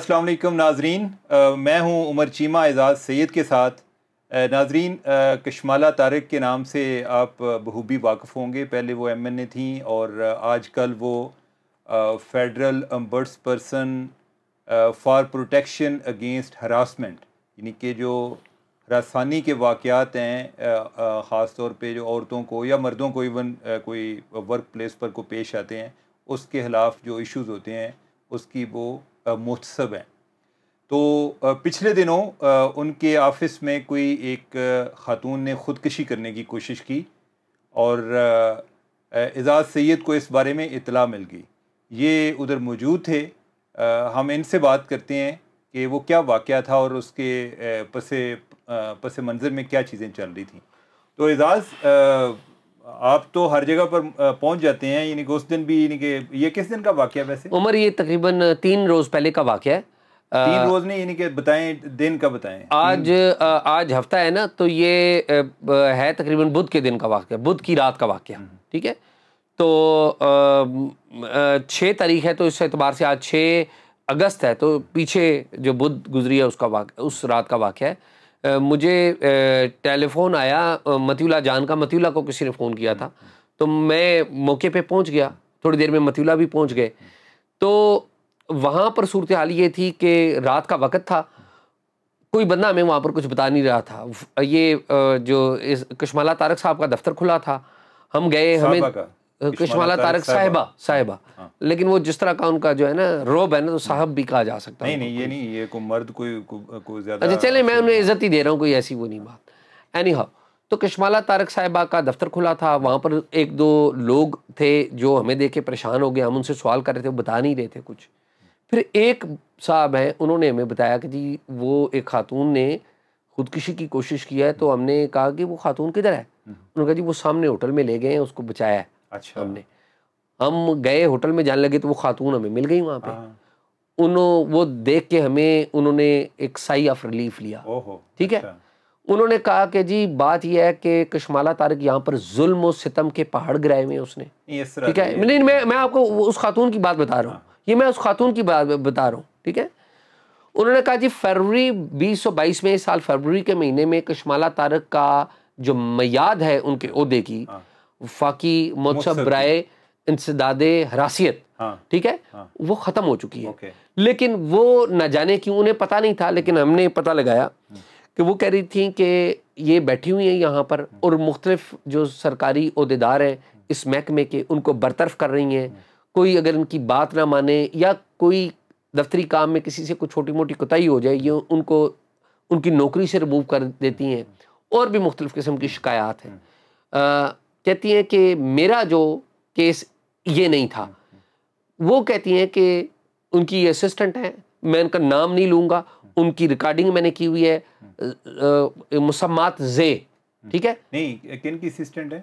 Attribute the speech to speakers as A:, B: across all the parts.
A: अस्सलाम वालेकुम नाजरीन मैं हूं उमर चीमा एजाज़ सैद के साथ नाजरीन कश्माला तारिक तारक के नाम से आप बहूबी वाकफ़ होंगे पहले वो एम एन ए थी और आज कल वो federal ombudsperson for protection against harassment यानी कि जो हरासानी के वाक़ात हैं ख़ास तौर पे जो औरतों को या मर्दों को इवन कोई वर्क प्लेस पर को पेश आते हैं उसके खिलाफ जो इश्यूज़ होते हैं उसकी वो महोत्सव हैं तो पिछले दिनों उनके ऑफिस में कोई एक खातून ने ख़ुदकशी करने की कोशिश की और एजाज़ सैद को इस बारे में इतला मिल गई ये उधर मौजूद थे हम इनसे बात करते हैं कि वो क्या वाक़ था और उसके पसे पस मंज़र में क्या चीज़ें चल रही थी तो एजाज़ आप तो हर जगह पर पहुंच जाते हैं यानी कि उस दिन भी यानी कि ये किस दिन का वाक्य वैसे उमर
B: ये तकरीबन तीन रोज़ पहले का वाक्य है तीन रोज़
A: नहीं यानी कि बताएं दिन का बताएं
B: आज आज हफ्ता है ना तो ये है तकरीबन बुध के दिन का वाक्य बुध की रात का वाक्य हम्म। ठीक है तो छः तारीख है तो इस एतबार से आज छः अगस्त है तो पीछे जो बुध गुजरी है उसका वाक उस रात का वाक्य है मुझे टेलीफोन आया मतीला जान का मतीला को किसी ने फ़ोन किया था तो मैं मौके पे पहुंच गया थोड़ी देर में मतीला भी पहुंच गए तो वहाँ पर सूरत हाल ये थी कि रात का वक़्त था कोई बंदा हमें वहाँ पर कुछ बता नहीं रहा था ये जो इस कशमाला तारक साहब का दफ्तर खुला था हम गए हमें कृष्णवाला तारक साहिबा साहिबा हाँ, हाँ। लेकिन वो जिस तरह का उनका जो है ना रोब है ना तो साहब भी कहा जा सकता है नहीं
A: नहीं नहीं ये कोई मर्द कोई ज्यादा अच्छा चले
B: मैं उन्हें इज्जत ही दे रहा हूँ कोई ऐसी वो नहीं बात एनी हाउ तो कृष्णवाला तारक साहिबा का दफ्तर खुला था वहाँ पर एक दो लोग थे जो हमें देख के परेशान हो गए हम उनसे सवाल कर रहे थे वो बता नहीं रहे थे कुछ फिर एक साहब हैं उन्होंने हमें बताया कि जी वो एक खातून ने खुदकुशी की कोशिश की है तो हमने कहा कि वो खातून किधर है हम्म। उन्होंने कहा जी वो सामने होटल में ले गए हैं उसको बचाया है अच्छा हमने हम गए होटल में जाने लगे तो वो खातून हमें मिल गई वहाँ पे हाँ। उन्हों वो देख के हमें उन्होंने एक साई ऑफ रिलीफ लिया ठीक है अच्छा। उन्होंने कहा कि जी बात यह है कि कशमाला तारक यहाँ पर जुल्म और सितम के पहाड़ गिराए हुए उसने
A: ठीक है नहीं नहीं मैं
B: मैं आपको उस खातून की बात बता रहा हूँ हाँ। ये मैं उस खातून की बात बता रहा हूँ ठीक है उन्होंने कहा जी फरवरी 2022 में इस साल फरवरी के महीने में कशमाला तारक का जो मैयाद है उनके उहदे की हाँ। फाकी मोत्सब राय इंसदाद हरासियत हाँ, ठीक है हाँ, वो ख़त्म हो चुकी है लेकिन वो न जाने क्यों उन्हें पता नहीं था लेकिन हमने पता लगाया हम्म। कि वो कह रही थी कि ये बैठी हुई हैं यहाँ पर हम्म। और मुख्तलिफ जो सरकारी अहदेदार हैं हम्म। इस महकमे के उनको बरतरफ कर रही हैं कोई अगर इनकी बात ना माने या कोई दफ्तरी काम में किसी से कुछ छोटी मोटी कोताही हो जाए ये उनको उनकी नौकरी से रिमूव कर देती हैं और भी मुख्तलिफ़ किस्म की शिकायत हैं कहती हैं कि मेरा जो केस ये नहीं था वो कहती हैं कि उनकी असिस्टेंट हैं मैं उनका नाम नहीं लूँगा उनकी रिकॉर्डिंग मैंने की हुई है मुसम्मात जे ठीक है नहीं किन की असिस्टेंट है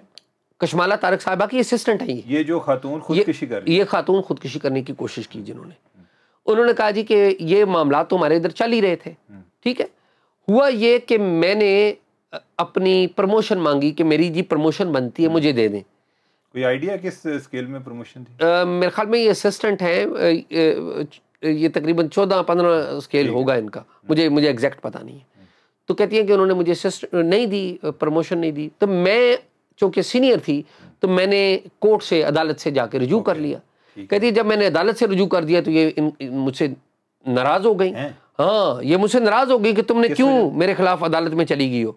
B: कशमाला तारक साहबा की असिस्टेंट है ये ये जो खातून खुदकुशी कर ये खातून खुदकशी करने की कोशिश की जिन्होंने उन्होंने कहा जी कि ये मामला तो हमारे इधर चल ही रहे थे हम्म। ठीक है हुआ ये कि मैंने अपनी प्रमोशन मांगी कि मेरी जी प्रमोशन बनती है मुझे दे दें
A: कोई आइडिया किस स्केल में प्रमोशन
B: थी आ, मेरे ख्याल में ये असिस्टेंट हैं ये तकरीबन चौदह पंद्रह स्केल होगा इनका मुझे मुझे एग्जैक्ट पता नहीं है तो कहती है कि उन्होंने मुझे नहीं दी प्रमोशन नहीं दी तो मैं चूँकि सीनियर थी तो मैंने कोर्ट से अदालत से जाके रजू कर लिया कहती है जब मैंने अदालत से रजू कर दिया तो ये इन, इन मुझसे नाराज़ हो गई हाँ ये मुझसे नाराज़ हो गई कि तुमने क्यों मेरे खिलाफ अदालत में चली गई हो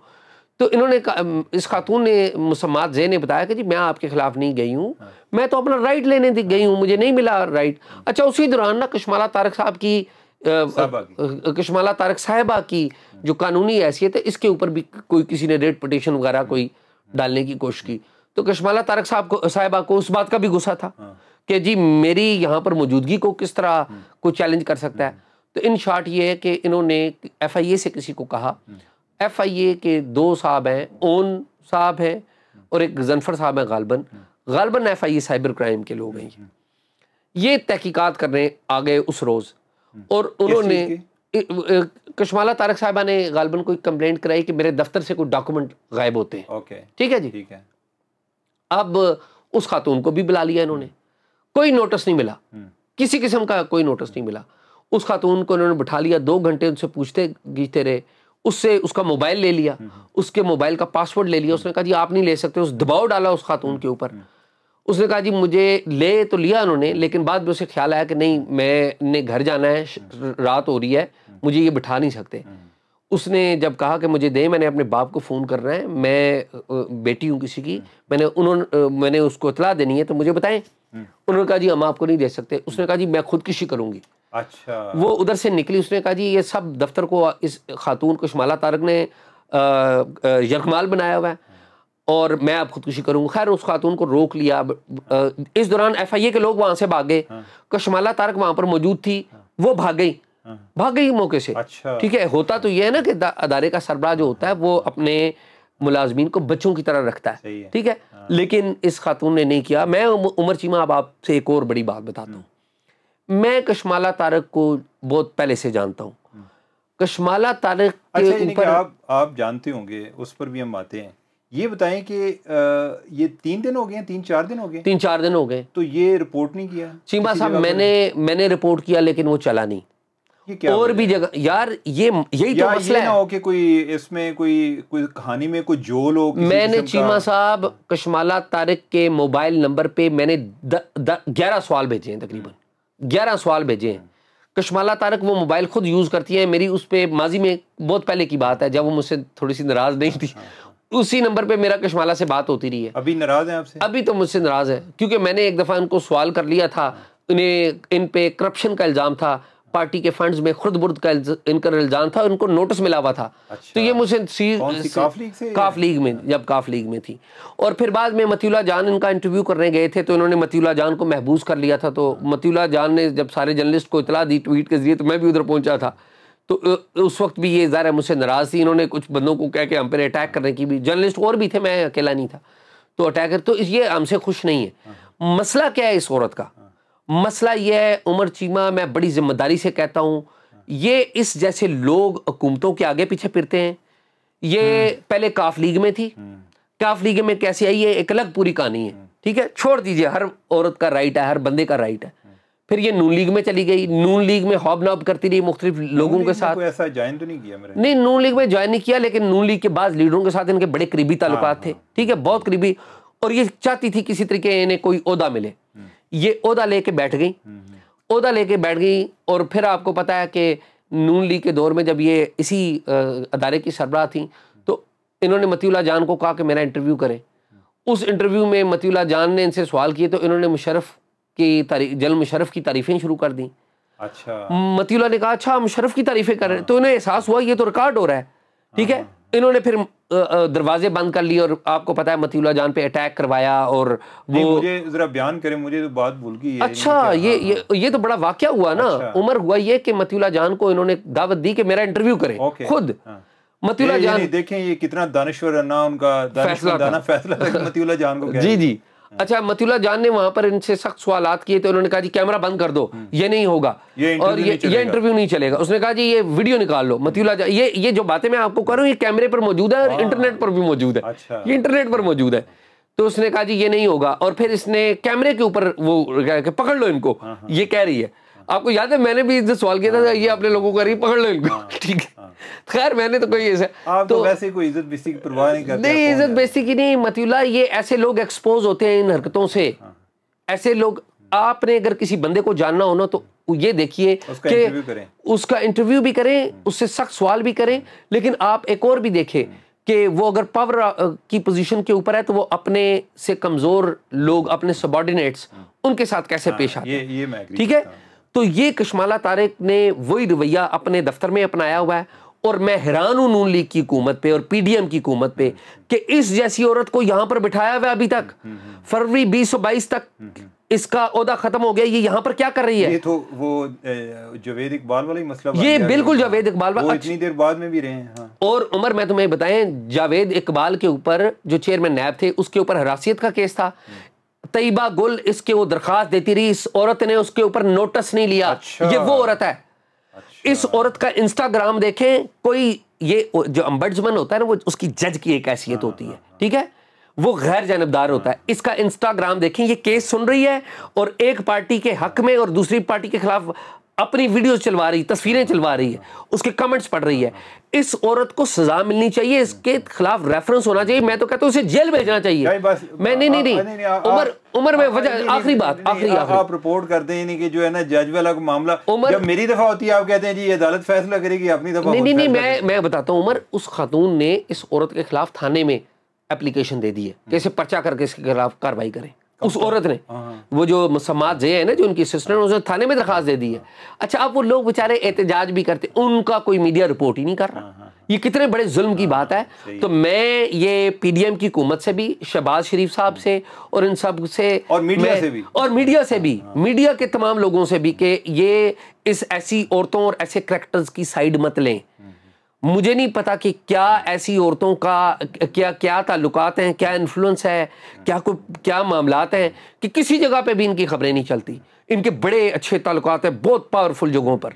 B: तो इन्होंने इस खातून ने मुसम्मात जे ने बताया कि जी मैं आपके ख़िलाफ़ नहीं गई हूँ हाँ। मैं तो अपना राइट लेने गई हूँ मुझे नहीं मिला राइट अच्छा उसी दौरान ना कश्माला तारक साहब की कश्माला तारक साहिबा की जो कानूनी हैसियत है इसके ऊपर भी कोई किसी ने रेट पटिशन वगैरह कोई डालने की कोशिश की तो कश्माला तारक साहब को साहिबा को उस बात का भी गुस्सा था हाँ। कि जी मेरी यहाँ पर मौजूदगी को किस तरह हम्म। को चैलेंज कर सकता है हम्म। तो इन शॉर्ट ये है कि इन्होंने एफ आई ए से किसी को कहा हम्म। एफ आई ए के दो साहब हैं ओन साहब हैं और एक जनफर साहब हैं गालबन गालबन F I A cyber crime के लोग हैं ये तहकीकात करने आ गए उस रोज़ और उन्होंने कशमाला तारक साहबा ने गालबन को कंप्लेंट कराई कि मेरे दफ्तर से कुछ डॉक्यूमेंट गायब होते हैं ओके ठीक है जी ठीक है अब उस खातून को भी बुला लिया इन्होंने कोई नोटिस नहीं मिला हम्म। किसी किस्म का कोई नोटिस नहीं मिला उस खातून को उन्होंने बिठा लिया दो घंटे उनसे पूछते गीचते रहे उससे उसका मोबाइल ले लिया हम्म। उसके मोबाइल का पासवर्ड ले लिया उसने कहा जी आप नहीं ले सकते उस दबाव डाला उस खातून के ऊपर हम्म। उसने कहा जी मुझे ले तो लिया उन्होंने लेकिन बाद में उसे ख्याल आया कि नहीं मैंने घर जाना है हम्म। रात हो रही है मुझे ये बिठा नहीं सकते उसने जब कहा कि मुझे दे मैंने अपने बाप को फ़ोन करना है मैं बेटी हूँ किसी की मैंने उन्होंने मैंने उसको इतला देनी है तो मुझे बताएं उन्होंने कहा जी हम आपको नहीं दे सकते उसने कहा जी मैं खुदकुशी करूँगी
A: अच्छा वो
B: उधर से निकली उसने कहा जी ये सब दफ्तर को इस खातून को शुमाला तारक ने यकमाल बनाया हुआ है और मैं अब खुदकुशी करूंगा खैर उस खातून को रोक लिया इस दौरान एफ आई ए के लोग वहां से भागे हाँ। कश्माला तारक वहां पर मौजूद थी हाँ। वो भाग गई हाँ। भाग गई मौके से अच्छा ठीक है होता तो ये है ना कि अदारे का सरबराह जो होता है वो अपने मुलाजमीन को बच्चों की तरह रखता है ठीक है लेकिन इस खातून ने नहीं किया मैं उमर चीमा अब आपसे एक और बड़ी बात बताता हूँ मैं कशमाला तारक को बहुत पहले से जानता हूँ कशमाला तारक के अच्छा, ऊपर आप
A: आप जानते होंगे उस पर भी हम आते हैं ये बताएं कि ये तीन दिन हो गए तीन चार दिन हो गए तीन
B: चार दिन हो गए
A: तो ये रिपोर्ट नहीं किया
B: चीमा साहब मैंने मैंने रिपोर्ट किया लेकिन वो चला नहीं और
A: भी जगह यार ये यही तो मसला ये ना हो कि कोई इसमें कोई कोई कहानी में कोई जोल हो मैंने चीमा
B: साहब कश्माला तारिक के मोबाइल नंबर पे मैंने ग्यारह सवाल भेजे हैं तकरीबन ग्यारह सवाल भेजे हैं कश्माला तारक वो मोबाइल खुद यूज़ करती है मेरी उस पर माजी में बहुत पहले की बात है जब वो मुझसे थोड़ी सी नाराज़ नहीं थी हाँ। उसी नंबर पे मेरा कश्माला से बात होती रही है अभी नाराज़ है आपसे अभी तो मुझसे नाराज़ है क्योंकि मैंने एक दफ़ा इनको सवाल कर लिया था इन्हें इन पे करप्शन का इल्ज़ाम था पार्टी के फंड्स में खुद बुर्द का इनका इल्जाम था उनको नोटिस मिला हुआ था अच्छा, तो ये मुझे सी, काफ लीग से काफ लीग में जब काफ लीग में थी और फिर बाद में मतीला जान इनका इंटरव्यू करने गए थे तो इन्होंने मतीला जान को महबूस कर लिया था तो मतीला जान ने जब सारे जर्नलिस्ट को इतला दी ट्वीट के जरिए तो मैं भी उधर पहुंचा था तो उस वक्त भी ये ज़ाहिर मुझसे नाराज़ थी इन्होंने कुछ बंदों को कह के हम पर अटैक करने की भी जर्नलिस्ट और भी थे मैं अकेला नहीं था तो अटैकर तो ये हमसे खुश नहीं है हाँ। मसला क्या है इस औरत का मसला यह है उमर चीमा मैं बड़ी जिम्मेदारी से कहता हूँ ये इस जैसे लोग हुकूमतों के आगे पीछे फिरते हैं ये हम्म। पहले काफ लीग में थी हम्म। काफ लीग में कैसे आई है एक अलग पूरी कहानी है हम्म। ठीक है छोड़ दीजिए हर औरत का राइट है हर बंदे का राइट है फिर ये नून लीग में चली गई नून लीग में हॉब नॉब करती रही मुख्तलिफ लोगों के साथ
A: ऐसा ज्वाइन तो नहीं किया मेरे
B: नहीं नून लीग में ज्वाइन नहीं किया लेकिन नून लीग के बाद लीडरों के साथ इनके बड़े करीबी ताल्लुक हाँ, थे हाँ। ठीक है बहुत करीबी और ये चाहती थी किसी तरीके इन्हें कोई अहदा मिले ये ओदा लेके बैठ गई हम्म, हम्म। ओदा लेके बैठ गई और फिर आपको पता है कि नून लीग के दौर में जब ये इसी अदारे की सरबराह थी तो इन्होंने मतीला जान को कहा कि मेरा इंटरव्यू करें हम्म। उस इंटरव्यू में मतीला जान ने इनसे सवाल किए तो इन्होंने मुशरफ की तारीफ जल मुशरफ की तारीफें शुरू कर दी अच्छा मतीला ने कहा अच्छा मुशरफ की तारीफें कर रहे हैं तो इन्हें एहसास हुआ ये तो रिकॉर्ड हो रहा है ठीक है हाँ। इन्होंने फिर दरवाजे बंद कर लिए और आपको पता है मतीउल्ला जान पे अटैक करवाया और वो मुझे
A: जरा बयान करें मुझे तो बात भूल गई अच्छा
B: ये ये ये तो बड़ा वाक्य हुआ ना अच्छा। उमर हुआ ये कि मतीउल्ला जान को इन्होंने दावत दी कि मेरा इंटरव्यू करें खुद
A: हाँ। मतीउल्ला जान देखें ये कितना दानश्वर ना उनका फैसला फैसला जान को जी जी
B: हाँ। अच्छा मतुल्ला जान ने वहां पर इनसे सख्त सवाल किए थे उन्होंने कहा जी कैमरा बंद कर दो हाँ। ये नहीं होगा ये और ये ये इंटरव्यू नहीं चलेगा उसने कहा जी ये वीडियो निकाल लो मतुल्ला जान ये ये जो बातें मैं आपको कर रहा हूँ ये कैमरे पर मौजूद है और इंटरनेट हाँ। पर भी मौजूद है अच्छा। ये इंटरनेट पर मौजूद है तो उसने कहा जी ये नहीं होगा और फिर इसने कैमरे के ऊपर वो पकड़ लो इनको ये कह रही है आपको याद है मैंने भी इससे सवाल किया था हाँ। ये आपने लोगों का रही पकड़ लो इनको ठीक है हाँ। खैर मैंने तो कोई ऐसा आप तो, तो- वैसे कोई इज्जत बेसी की परवाह नहीं करते नहीं इज्जत बेसी की नहीं मतीला ये ऐसे लोग एक्सपोज होते हैं इन हरकतों से हाँ। ऐसे लोग आपने अगर किसी बंदे को जानना हो ना तो ये देखिए कि उसका इंटरव्यू भी करें हम्म। उससे सख्त सवाल भी करें लेकिन आप एक और भी देखें हम्म। कि वो अगर पावर की पोजीशन के ऊपर है तो वो अपने से कमज़ोर लोग अपने सबॉर्डिनेट्स हम्म। उनके साथ कैसे पेश आते
A: हैं ठीक
B: है तो ये कश्माला तारक ने वही रवैया अपने दफ्तर में अपनाया हुआ है और मैं हैरान हूं नून लीग की हुकूमत पे और पीडीएम की हुकूमत पे कि इस जैसी औरत को यहां पर बिठाया हुआ अभी तक हम्म, हम्म। फरवरी बीस सौ बाईस तक हम्म, इसका अहदा खत्म
A: हो गया ये यहां पर क्या कर रही है ये तो वो जवेद इकबाल वाला ही मसला ये बिल्कुल जावेद इकबाल वाला इतनी देर बाद में भी रहे हैं हाँ।
B: और उमर मैं तुम्हें बताएं जावेद इकबाल के ऊपर जो चेयरमैन नैब थे उसके ऊपर हरासियत का केस था तयबा गुल इसके वो दरखास्त देती रही इस औरत ने उसके ऊपर नोटिस नहीं लिया अच्छा। ये वो औरत है अच्छा। इस औरत का इंस्टाग्राम देखें कोई ये जो अम्बर्जमन होता है ना वो उसकी जज की एक हैसियत होती है हाँ। ठीक है वो गैर जानबदार होता है इसका इंस्टाग्राम देखें ये केस सुन रही है और एक पार्टी के हक में और दूसरी पार्टी के खिलाफ अपनी वीडियो चलवा रही तस्वीरें हाँ। चलवा रही है उसके कमेंट्स पढ़ रही है हाँ। इस औरत को सजा मिलनी चाहिए इसके खिलाफ रेफरेंस होना चाहिए मैं तो कहता हूँ उसे
A: जेल भेजना चाहिए
B: मैं नहीं नहीं नहीं उम्र उम्र में वजह आखिरी बात आखिरी आप
A: रिपोर्ट करते हैं कि जो है ना जज वाला मामला उम्र मेरी दफा होती है आप कहते हैं जी अदालत फैसला करेगी अपनी दफा नहीं नहीं
B: मैं मैं बताता हूँ उम्र उस खातून ने इस औरत के खिलाफ थाने में एप्लीकेशन दे दी है हम्म। कैसे पर्चा करके इसके खिलाफ कार्रवाई करें उस औरत ने हाँ, हाँ। वो जो मुसमात जय है ना जो उनकी सिस्टर उसने थाने में दरखास्त दे दी है अच्छा अब वो लोग बेचारे एहतजाज भी करते उनका कोई मीडिया रिपोर्ट ही नहीं कर रहा हाँ, ये कितने बड़े जुल्म की बात है तो मैं ये पीडीएम की हुकूमत से भी शहबाज शरीफ साहब से और इन सब से और मीडिया से भी और मीडिया से भी मीडिया के तमाम लोगों से भी कि ये इस ऐसी औरतों और ऐसे करेक्टर्स की साइड मत लें मुझे नहीं पता कि क्या ऐसी औरतों का क्या क्या ताल्लुकात हैं क्या इन्फ्लुएंस है क्या कोई क्या मामला हैं कि किसी जगह पे भी इनकी खबरें नहीं चलती इनके बड़े अच्छे ताल्लुकात हैं बहुत पावरफुल जगहों पर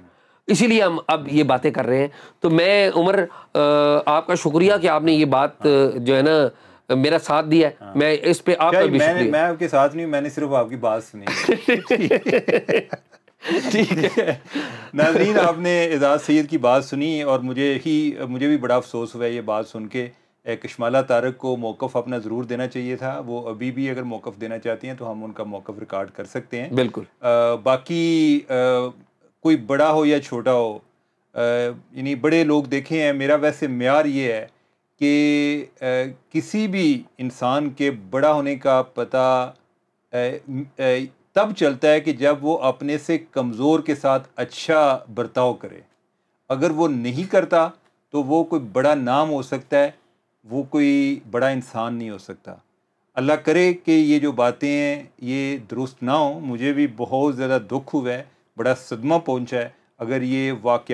B: इसीलिए हम अब ये बातें कर रहे हैं तो मैं उमर आपका शुक्रिया कि आपने ये बात हाँ। जो है ना मेरा
A: साथ दिया हाँ। मैं इस पे आपका भी मैं, मैं आपके साथ नहीं मैंने सिर्फ आपकी बात सुनी ठीक है नाजरीन आपने एजाज सैद की बात सुनी और मुझे ही मुझे भी बड़ा अफसोस हुआ ये बात सुन के कश्माला तारक को मौक़ अपना ज़रूर देना चाहिए था वो अभी भी अगर मौक़ देना चाहती हैं तो हम उनका मौक़ रिकॉर्ड कर सकते हैं बिल्कुल आ, बाकी आ, कोई बड़ा हो या छोटा हो यानी बड़े लोग देखे हैं मेरा वैसे मैार ये है कि किसी भी इंसान के बड़ा होने का पता तब चलता है कि जब वो अपने से कमज़ोर के साथ अच्छा बर्ताव करे अगर वो नहीं करता तो वो कोई बड़ा नाम हो सकता है वो कोई बड़ा इंसान नहीं हो सकता अल्लाह करे कि ये जो बातें हैं ये दुरुस्त ना हो मुझे भी बहुत ज़्यादा दुख हुआ है बड़ा सदमा पहुंचा है अगर ये वाक़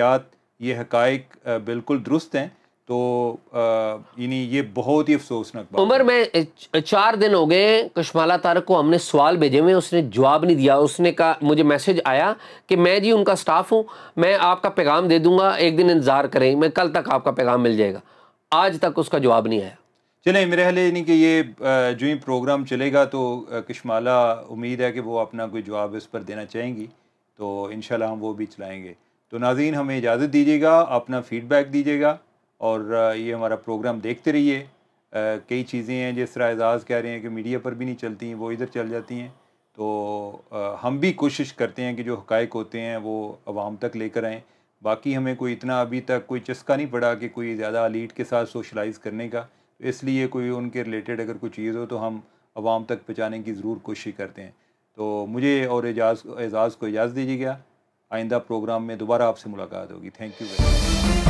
A: ये हकाइक बिल्कुल दुरुस्त हैं तो यानी ये बहुत ही अफसोसनाक उमर
B: में चार दिन हो गए कशमाला तारक को हमने सवाल भेजे हुए उसने जवाब नहीं दिया उसने कहा मुझे मैसेज आया कि मैं जी उनका स्टाफ हूँ मैं आपका पैगाम दे दूंगा एक दिन इंतज़ार करें मैं कल तक आपका पैगाम मिल जाएगा आज तक उसका जवाब नहीं आया
A: चले मेरे हाल यानी कि ये जो ही प्रोग्राम चलेगा तो कश्माला उम्मीद है कि वो अपना कोई जवाब इस पर देना चाहेंगी तो इन हम वो भी चलाएँगे तो नाजीन हमें इजाज़त दीजिएगा अपना फ़ीडबैक दीजिएगा और ये हमारा प्रोग्राम देखते रहिए कई चीज़ें हैं जिस तरह एजाज़ कह रहे हैं कि मीडिया पर भी नहीं चलती हैं वो इधर चल जाती हैं तो आ, हम भी कोशिश करते हैं कि जो हक होते हैं वो आवाम तक लेकर आएँ बाकी हमें कोई इतना अभी तक कोई चस्का नहीं पड़ा कि कोई ज़्यादा अलीट के साथ सोशलाइज़ करने का तो इसलिए कोई उनके रिलेटेड अगर कोई चीज़ हो तो हम आवाम तक पहुँचाने की ज़रूर कोशिश करते हैं तो मुझे और एजाज़ एजाज़ को इजाज़ दीजिएगा आइंदा प्रोग्राम में दोबारा आपसे मुलाकात होगी थैंक यू वेरी मच